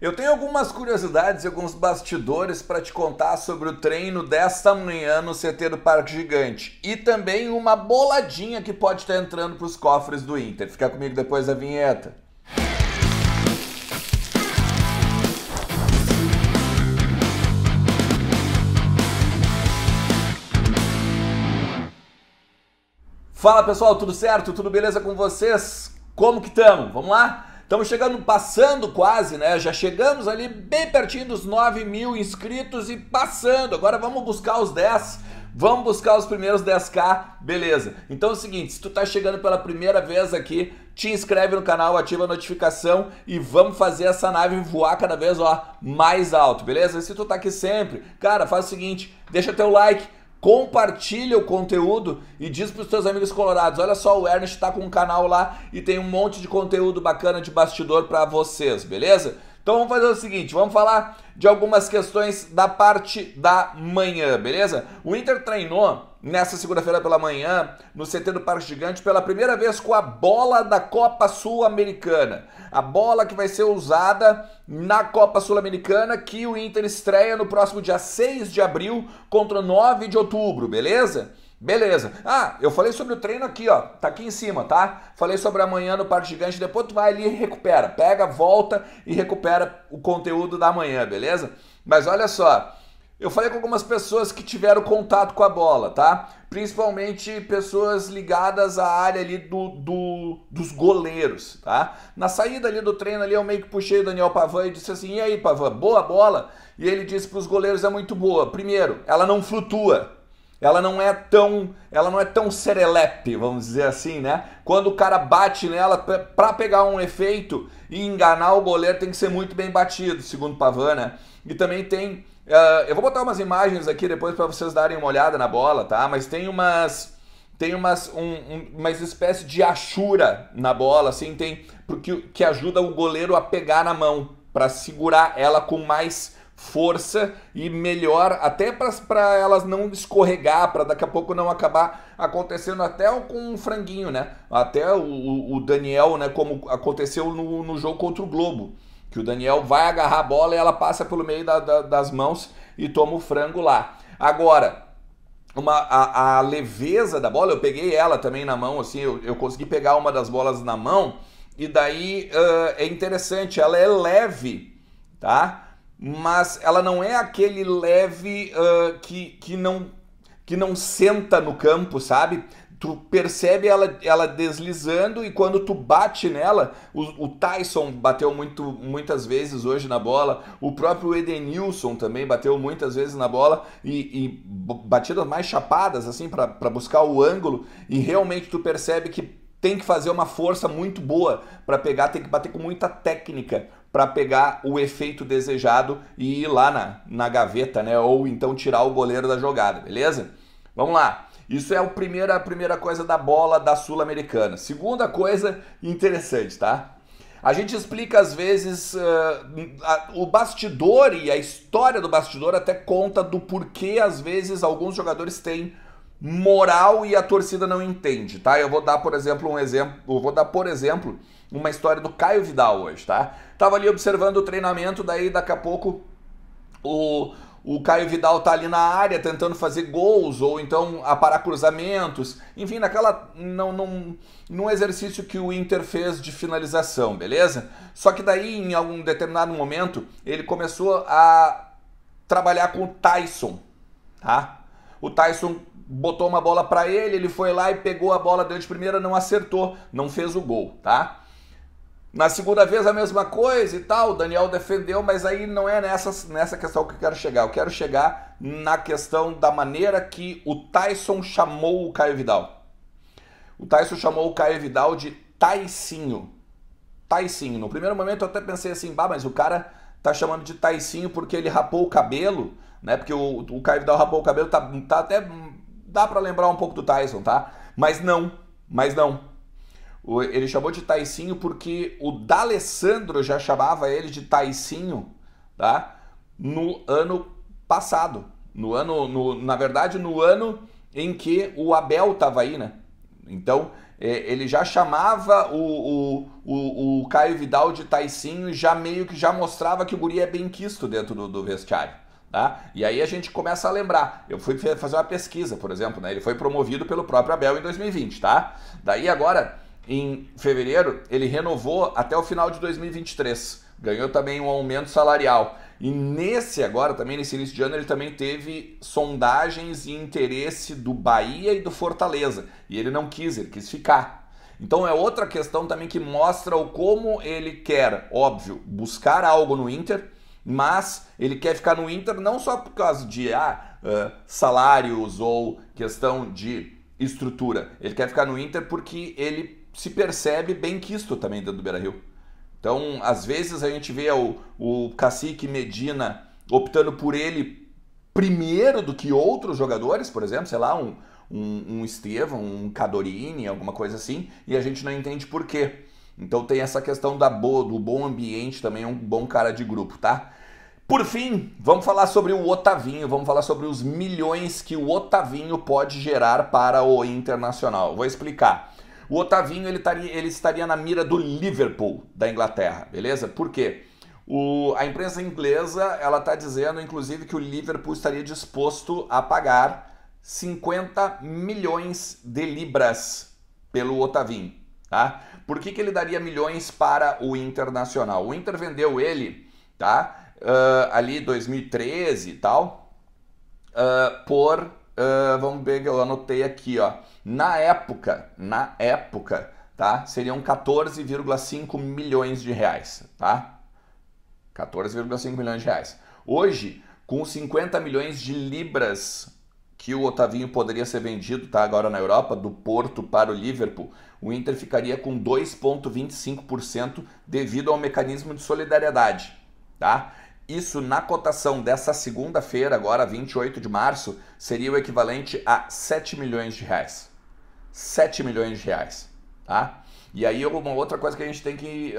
Eu tenho algumas curiosidades e alguns bastidores para te contar sobre o treino desta manhã no CT do Parque Gigante e também uma boladinha que pode estar entrando para os cofres do Inter. Fica comigo depois da vinheta. Fala pessoal, tudo certo? Tudo beleza com vocês? Como que estamos? Vamos lá? Estamos chegando, passando quase, né? Já chegamos ali bem pertinho dos 9 mil inscritos e passando. Agora vamos buscar os 10. Vamos buscar os primeiros 10k, beleza. Então é o seguinte, se tu tá chegando pela primeira vez aqui, te inscreve no canal, ativa a notificação e vamos fazer essa nave voar cada vez ó, mais alto, beleza? E se tu tá aqui sempre, cara, faz o seguinte, deixa teu like, compartilha o conteúdo e diz para os seus amigos colorados, olha só, o Ernest está com um canal lá e tem um monte de conteúdo bacana de bastidor para vocês, beleza? Então vamos fazer o seguinte, vamos falar de algumas questões da parte da manhã, beleza? O Inter treinou nessa segunda-feira pela manhã no CT do Parque Gigante pela primeira vez com a bola da Copa Sul-Americana. A bola que vai ser usada na Copa Sul-Americana que o Inter estreia no próximo dia 6 de abril contra 9 de outubro, beleza? Beleza. Ah, eu falei sobre o treino aqui, ó. Tá aqui em cima, tá? Falei sobre amanhã no Parque Gigante. Depois tu vai ali e recupera. Pega, volta e recupera o conteúdo da manhã, beleza? Mas olha só. Eu falei com algumas pessoas que tiveram contato com a bola, tá? Principalmente pessoas ligadas à área ali do, do, dos goleiros, tá? Na saída ali do treino ali, eu meio que puxei o Daniel Pavan e disse assim, e aí Pavan, boa bola? E ele disse para os goleiros, é muito boa. Primeiro, ela não flutua, ela não é tão, ela não é tão serelepe, vamos dizer assim, né? Quando o cara bate nela para pegar um efeito e enganar o goleiro tem que ser muito bem batido, segundo Pavana. E também tem, uh, eu vou botar umas imagens aqui depois para vocês darem uma olhada na bola, tá? Mas tem umas tem umas, um, um, umas espécie de achura na bola, assim, tem porque que ajuda o goleiro a pegar na mão para segurar ela com mais força e melhor, até para elas não escorregar, para daqui a pouco não acabar acontecendo até com um franguinho, né? Até o, o Daniel, né? Como aconteceu no, no jogo contra o Globo. Que o Daniel vai agarrar a bola e ela passa pelo meio da, da, das mãos e toma o frango lá. Agora, uma, a, a, leveza da bola, eu peguei ela também na mão, assim, eu, eu consegui pegar uma das bolas na mão, e daí uh, é interessante, ela é leve, tá? mas ela não é aquele leve uh, que, que, não, que não senta no campo, sabe? Tu percebe ela, ela deslizando e quando tu bate nela, o, o Tyson bateu muito, muitas vezes hoje na bola, o próprio Edenilson também bateu muitas vezes na bola e, e batidas mais chapadas, assim, para buscar o ângulo, e realmente tu percebe que tem que fazer uma força muito boa para pegar, tem que bater com muita técnica para pegar o efeito desejado e ir lá na, na gaveta, né? Ou então tirar o goleiro da jogada, beleza? Vamos lá. Isso é a primeira, a primeira coisa da bola da Sul-Americana. Segunda coisa interessante, tá? A gente explica às vezes uh, a, o bastidor e a história do bastidor até conta do porquê às vezes alguns jogadores têm moral e a torcida não entende, tá? Eu vou dar, por exemplo, um exemplo, eu vou dar, por exemplo, uma história do Caio Vidal hoje, tá? Tava ali observando o treinamento, daí daqui a pouco o, o Caio Vidal tá ali na área tentando fazer gols ou então aparar cruzamentos, enfim, naquela não não num exercício que o Inter fez de finalização, beleza? Só que daí em algum determinado momento ele começou a trabalhar com o Tyson, tá? o Tyson botou uma bola para ele, ele foi lá e pegou a bola dele de primeira, não acertou, não fez o gol, tá? Na segunda vez a mesma coisa e tal, o Daniel defendeu, mas aí não é nessa, nessa questão que eu quero chegar. Eu quero chegar na questão da maneira que o Tyson chamou o Caio Vidal. O Tyson chamou o Caio Vidal de Taicinho. Taicinho. No primeiro momento eu até pensei assim, bah, mas o cara tá chamando de Taicinho porque ele rapou o cabelo né? Porque o, o Caio Vidal rapou o cabelo, tá, tá até. dá para lembrar um pouco do Tyson, tá? Mas não, mas não. O, ele chamou de Taicinho porque o D'Alessandro já chamava ele de Taicinho, tá? No ano passado. No ano, no, na verdade, no ano em que o Abel estava aí, né? Então, é, ele já chamava o, o, o, o Caio Vidal de Taicinho, já meio que já mostrava que o guri é bem quisto dentro do, do vestiário. Tá? E aí a gente começa a lembrar. Eu fui fazer uma pesquisa, por exemplo, né? ele foi promovido pelo próprio Abel em 2020. Tá? Daí agora, em fevereiro, ele renovou até o final de 2023. Ganhou também um aumento salarial. E nesse agora, também nesse início de ano, ele também teve sondagens e interesse do Bahia e do Fortaleza. E ele não quis, ele quis ficar. Então é outra questão também que mostra o como ele quer, óbvio, buscar algo no Inter mas ele quer ficar no Inter não só por causa de ah, uh, salários ou questão de estrutura. Ele quer ficar no Inter porque ele se percebe bem quisto também dentro do Beira Rio. Então, às vezes a gente vê o, o cacique Medina optando por ele primeiro do que outros jogadores, por exemplo, sei lá, um, um, um Estevam, um Cadorini, alguma coisa assim, e a gente não entende por quê. Então tem essa questão da boa, do bom ambiente também, é um bom cara de grupo, tá? Por fim, vamos falar sobre o Otavinho, vamos falar sobre os milhões que o Otavinho pode gerar para o Internacional. Vou explicar. O Otavinho ele estaria, ele estaria na mira do Liverpool da Inglaterra, beleza? Por quê? O, a imprensa inglesa ela está dizendo, inclusive, que o Liverpool estaria disposto a pagar 50 milhões de libras pelo Otavinho, tá? Por que, que ele daria milhões para o Internacional? O Inter vendeu ele, tá? Uh, ali 2013 e tal, uh, por, uh, vamos ver que eu anotei aqui, ó. Na época, na época, tá? Seriam 14,5 milhões de reais, tá? 14,5 milhões de reais. Hoje, com 50 milhões de libras que o Otavinho poderia ser vendido, tá agora na Europa, do Porto para o Liverpool, o Inter ficaria com 2,25% devido ao mecanismo de solidariedade, tá? Isso na cotação dessa segunda-feira, agora 28 de março, seria o equivalente a 7 milhões de reais. 7 milhões de reais, tá? E aí uma outra coisa que a gente tem que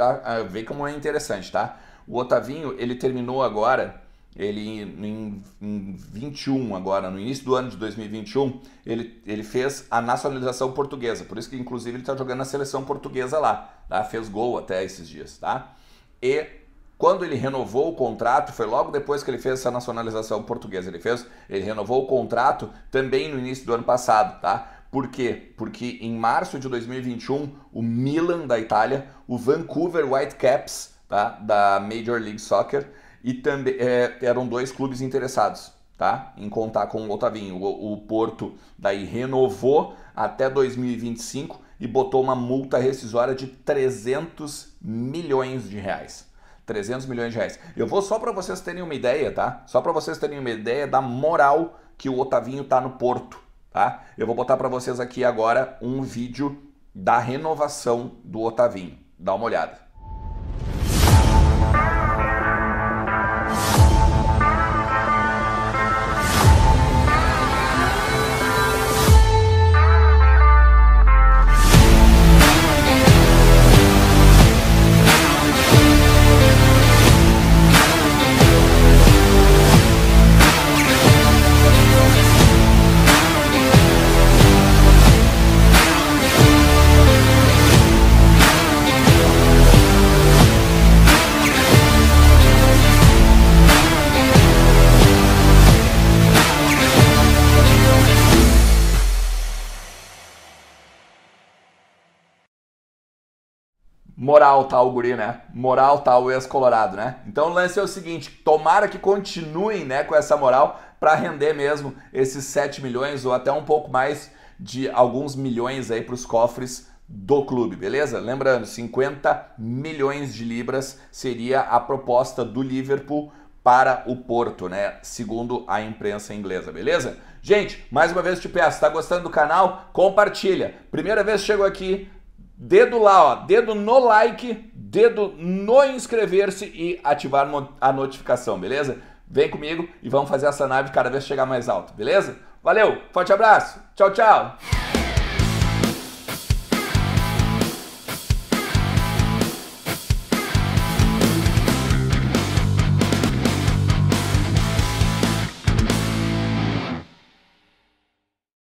ver como é interessante, tá? O Otavinho, ele terminou agora ele em, em 21 agora, no início do ano de 2021, ele, ele fez a nacionalização portuguesa. Por isso que, inclusive, ele está jogando na seleção portuguesa lá. Tá? Fez gol até esses dias, tá? E quando ele renovou o contrato, foi logo depois que ele fez essa nacionalização portuguesa. Ele fez, ele renovou o contrato também no início do ano passado, tá? Por quê? Porque em março de 2021, o Milan da Itália, o Vancouver Whitecaps, tá? da Major League Soccer, e também é, eram dois clubes interessados, tá? Em contar com o Otavinho. O, o Porto daí renovou até 2025 e botou uma multa rescisória de 300 milhões de reais. 300 milhões de reais. Eu vou só para vocês terem uma ideia, tá? Só para vocês terem uma ideia da moral que o Otavinho tá no Porto, tá? Eu vou botar para vocês aqui agora um vídeo da renovação do Otavinho. Dá uma olhada. moral tal tá, guri, né? Moral tal tá, ex-colorado, né? Então o lance é o seguinte, tomara que continuem, né, com essa moral para render mesmo esses 7 milhões ou até um pouco mais de alguns milhões aí para os cofres do clube, beleza? Lembrando, 50 milhões de libras seria a proposta do Liverpool para o Porto, né? Segundo a imprensa inglesa, beleza? Gente, mais uma vez te peço, tá gostando do canal? Compartilha. Primeira vez que chegou aqui, Dedo lá, ó, dedo no like, dedo no inscrever-se e ativar a notificação, beleza? Vem comigo e vamos fazer essa nave cada vez chegar mais alto, beleza? Valeu, forte abraço, tchau, tchau!